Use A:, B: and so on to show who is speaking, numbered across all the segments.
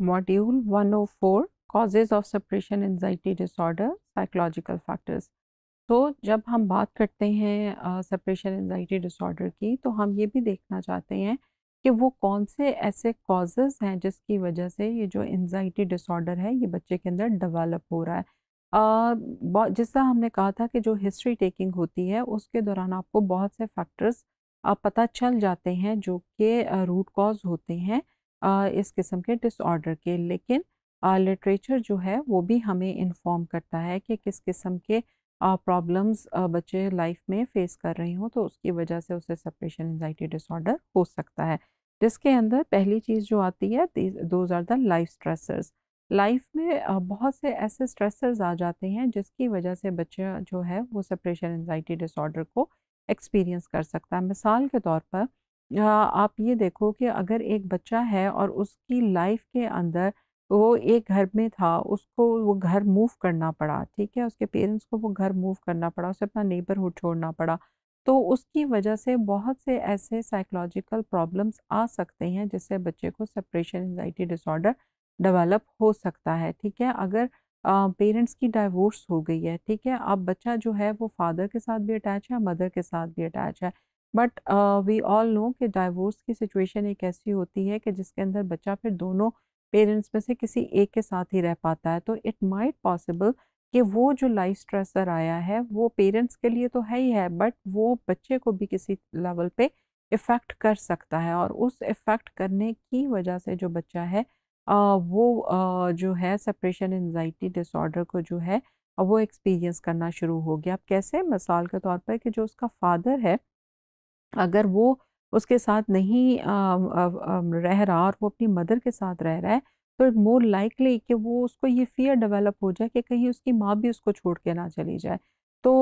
A: Module 104 Causes of Separation Anxiety Disorder Psychological Factors तो जब हम बात करते हैं सेपरेशन एनजाइटी डिसऑर्डर की तो हम ये भी देखना चाहते हैं कि वो कौन से ऐसे कॉजेज़ हैं जिसकी वजह से ये जो एनजाइटी डिसऑर्डर है ये बच्चे के अंदर डेवलप हो रहा है uh, जिस तरह हमने कहा था कि जो हिस्ट्री टेकिंग होती है उसके दौरान आपको बहुत से फैक्टर्स पता चल जाते हैं जो कि रूट कॉज होते हैं इस किस्म के डिसऑर्डर के लेकिन लिटरेचर जो है वो भी हमें इन्फॉर्म करता है कि किस किस्म के प्रॉब्लम्स बच्चे लाइफ में फेस कर रहे हों तो उसकी वजह से उसे सेपरेशन एनजाइटी डिसऑर्डर हो सकता है जिसके अंदर पहली चीज़ जो आती है those are the life stressors life में बहुत से ऐसे स्ट्रेसर्स आ जाते हैं जिसकी वजह से बच्चा जो है वो सेपरेशन एनजाइटी डिसऑर्डर को एक्सपीरियंस कर सकता है मिसाल के तौर पर आप ये देखो कि अगर एक बच्चा है और उसकी लाइफ के अंदर वो एक घर में था उसको वो घर मूव करना पड़ा ठीक है उसके पेरेंट्स को वो घर मूव करना पड़ा उसे अपना नेबरहुड छोड़ना पड़ा तो उसकी वजह से बहुत से ऐसे साइकोलॉजिकल प्रॉब्लम्स आ सकते हैं जिससे बच्चे को सेपरेशन एंजाइटी डिसऑर्डर डेवलप हो सकता है ठीक है अगर पेरेंट्स की डाइवोर्स हो गई है ठीक है अब बच्चा जो है वो फादर के साथ भी अटैच है मदर के साथ भी अटैच है बट वी ऑल नो कि डाइवोर्स की सिचुएशन एक ऐसी होती है कि जिसके अंदर बच्चा फिर दोनों पेरेंट्स में से किसी एक के साथ ही रह पाता है तो इट माइट पॉसिबल कि वो जो लाइफ स्ट्रेसर आया है वो पेरेंट्स के लिए तो है ही है बट वो बच्चे को भी किसी लेवल पे इफ़ेक्ट कर सकता है और उस इफ़ेक्ट करने की वजह से जो बच्चा है आ, वो आ, जो है सेपरेशन एनजाइटी डिसऑर्डर को जो है वो एक्सपीरियंस करना शुरू हो गया अब कैसे मिसाल के तौर पर कि जो उसका फादर है अगर वो उसके साथ नहीं आ, आ, आ, रह रहा और वो अपनी मदर के साथ रह रहा है तो इट मोर लाइकली कि वो उसको ये फियर डेवलप हो जाए कि कहीं उसकी माँ भी उसको छोड़ के ना चली जाए तो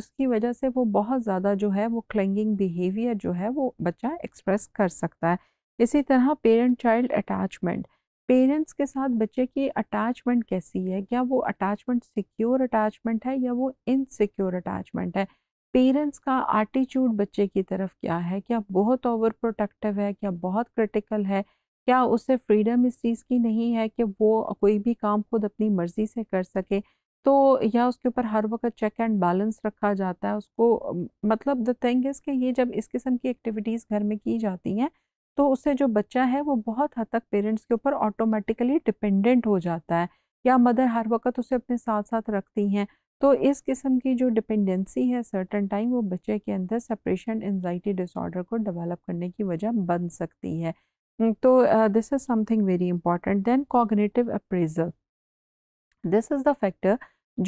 A: उसकी वजह से वो बहुत ज़्यादा जो है वो क्लिंगिंग बिहेवियर जो है वो बच्चा एक्सप्रेस कर सकता है इसी तरह पेरेंट चाइल्ड अटैचमेंट पेरेंट्स के साथ बच्चे की अटैचमेंट कैसी है क्या वो अटैचमेंट सिक्योर अटैचमेंट है या वो इनसिक्योर अटैचमेंट है पेरेंट्स का एटीट्यूड बच्चे की तरफ क्या है क्या बहुत ओवर प्रोटेक्टिव है क्या बहुत क्रिटिकल है क्या उसे फ्रीडम इस चीज़ की नहीं है कि वो कोई भी काम खुद अपनी मर्ज़ी से कर सके तो या उसके ऊपर हर वक्त चेक एंड बैलेंस रखा जाता है उसको मतलब द थिंग इज़ कि ये जब इस किस्म की एक्टिविटीज़ घर में की जाती हैं तो उससे जो बच्चा है वो बहुत हद तक पेरेंट्स के ऊपर ऑटोमेटिकली डिपेंडेंट हो जाता है या मदर हर वक्त उसे अपने साथ साथ रखती हैं तो इस किस्म की जो डिपेंडेंसी है सर्टन टाइम वो बच्चे के अंदर सेपरेशन एनजाइटी डिसऑर्डर को डेवलप करने की वजह बन सकती है हम्म, तो this is something very important then cognitive appraisal this is the factor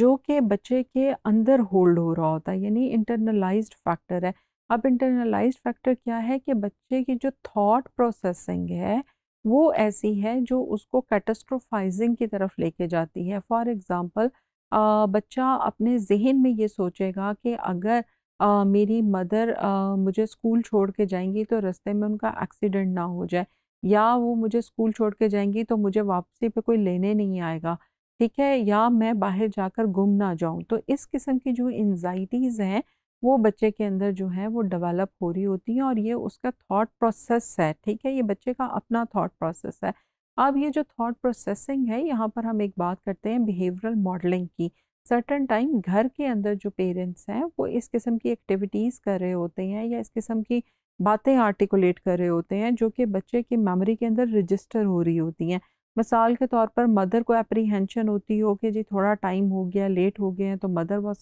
A: जो कि बच्चे के अंदर होल्ड हो रहा होता है यानी इंटरनलाइज फैक्टर है अब इंटरनलाइज फैक्टर क्या है कि बच्चे की जो थॉट प्रोसेसिंग है वो ऐसी है जो उसको कैटेस्ट्रोफाइजिंग की तरफ लेके जाती है फॉर एग्ज़ाम्पल बच्चा अपने जहन में ये सोचेगा कि अगर आ, मेरी मदर आ, मुझे स्कूल छोड़ के जाएंगी तो रास्ते में उनका एक्सीडेंट ना हो जाए या वो मुझे स्कूल छोड़ के जाएंगी तो मुझे वापसी पे कोई लेने नहीं आएगा ठीक है या मैं बाहर जाकर गुम ना जाऊं तो इस किस्म की जो एनजाइटीज़ हैं वो बच्चे के अंदर जो है वो डेवलप हो रही होती हैं और ये उसका थाट प्रोसेस है ठीक है ये बच्चे का अपना थाट प्रोसेस है अब ये जो थॉट प्रोसेसिंग है यहाँ पर हम एक बात करते हैं बिहेवियरल मॉडलिंग की सर्टन टाइम घर के अंदर जो पेरेंट्स हैं वो इस किस्म की एक्टिविटीज़ कर रहे होते हैं या इस किस्म की बातें आर्टिकुलेट कर रहे होते हैं जो कि बच्चे की मेमोरी के अंदर रजिस्टर हो रही होती हैं मिसाल के तौर पर मदर को अप्रीहेंशन होती हो कि जी थोड़ा टाइम हो गया लेट हो गए हैं तो mother was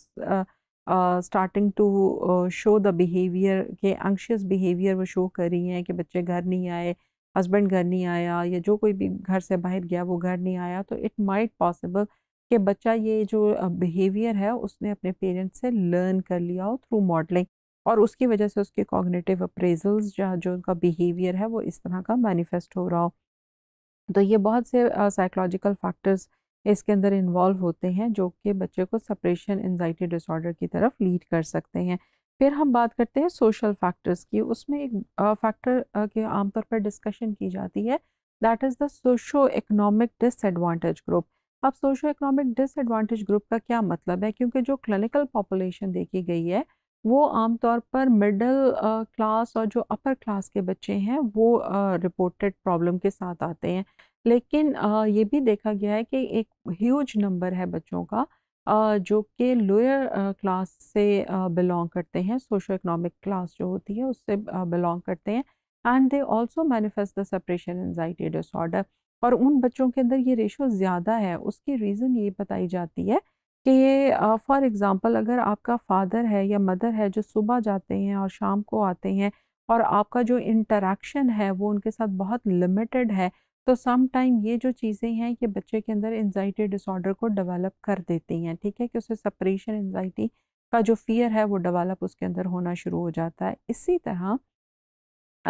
A: starting to show the behaviour के एंक्शियस बिहेवियर वो शो कर रही हैं कि बच्चे घर नहीं आए हस्बैंड घर नहीं आया या जो कोई भी घर से बाहर गया वो घर नहीं आया तो इट माइट पॉसिबल कि बच्चा ये जो बिहेवियर है उसने अपने पेरेंट्स से लर्न कर लिया हो थ्रू मॉडलिंग और उसकी वजह से उसके कॉग्निटिव अप्रेजल्स या जो उनका बिहेवियर है वो इस तरह का मैनिफेस्ट हो रहा हो तो ये बहुत से साइकोलॉजिकल uh, फैक्टर्स इसके अंदर इन्वॉल्व होते हैं जो कि बच्चे को सप्रेशन एनजाइटी डिसऑर्डर की तरफ लीड कर सकते हैं फिर हम बात करते हैं सोशल फैक्टर्स की उसमें एक फैक्टर के आमतौर पर डिस्कशन की जाती है that is the socio economic disadvantage group अब सोशो इकोनॉमिक डिसएडवांटेज ग्रुप का क्या मतलब है क्योंकि जो क्लिनिकल पॉपुलेशन देखी गई है वो आमतौर पर मिडल क्लास और जो अपर क्लास के बच्चे हैं वो रिपोर्टेड uh, प्रॉब्लम के साथ आते हैं लेकिन uh, ये भी देखा गया है कि एक ह्यूज नंबर है बच्चों का जो कि लोअर क्लास से बिलोंग करते हैं सोशो इकनॉमिक क्लास जो होती है उससे बिलोंग करते हैं and they also manifest the separation anxiety disorder और उन बच्चों के अंदर ये रेशो ज़्यादा है उसकी रीज़न ये बताई जाती है कि फॉर एग्ज़ाम्पल अगर आपका फादर है या मदर है जो सुबह जाते हैं और शाम को आते हैं और आपका जो इंटरेक्शन है वो उनके साथ बहुत लिमिटेड है तो सम टाइम ये जो चीज़ें हैं ये बच्चे के अंदर एनजाइटी डिसऑर्डर को डेवलप कर देती हैं ठीक है कि उसे सपरेशन एनजाइटी का जो फियर है वो डेवलप उसके अंदर होना शुरू हो जाता है इसी तरह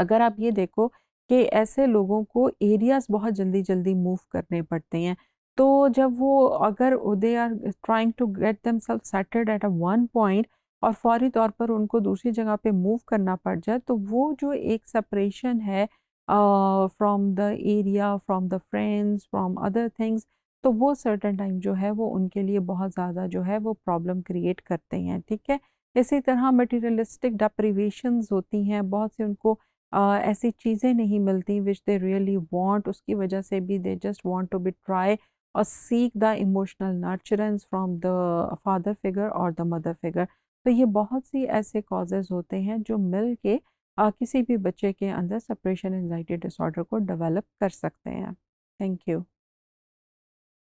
A: अगर आप ये देखो कि ऐसे लोगों को एरियाज़ बहुत जल्दी जल्दी मूव करने पड़ते हैं तो जब वो अगर they are trying to get them self settled at a one point और फौरी तौर पर उनको दूसरी जगह पे मूव करना पड़ जाए तो वो जो एक सेपरेशन है from the area from the friends from other things तो वो सर्टन टाइम जो है वो उनके लिए बहुत ज़्यादा जो है वो प्रॉब्लम क्रिएट करते हैं ठीक है इसी तरह मटेरियलिस्टिक डप्रीवेशन होती हैं बहुत से उनको आ, ऐसी चीज़ें नहीं मिलती विच दे रियली वॉन्ट उसकी वजह से भी they just want to be try और seek the emotional nurturance from the father figure और द मदर फिगर तो ये बहुत सी ऐसे कॉजेज़ होते हैं जो मिल के किसी भी बच्चे के अंदर सप्रेशन एनजाइटी डिसऑर्डर को डेवलप कर सकते हैं थैंक यू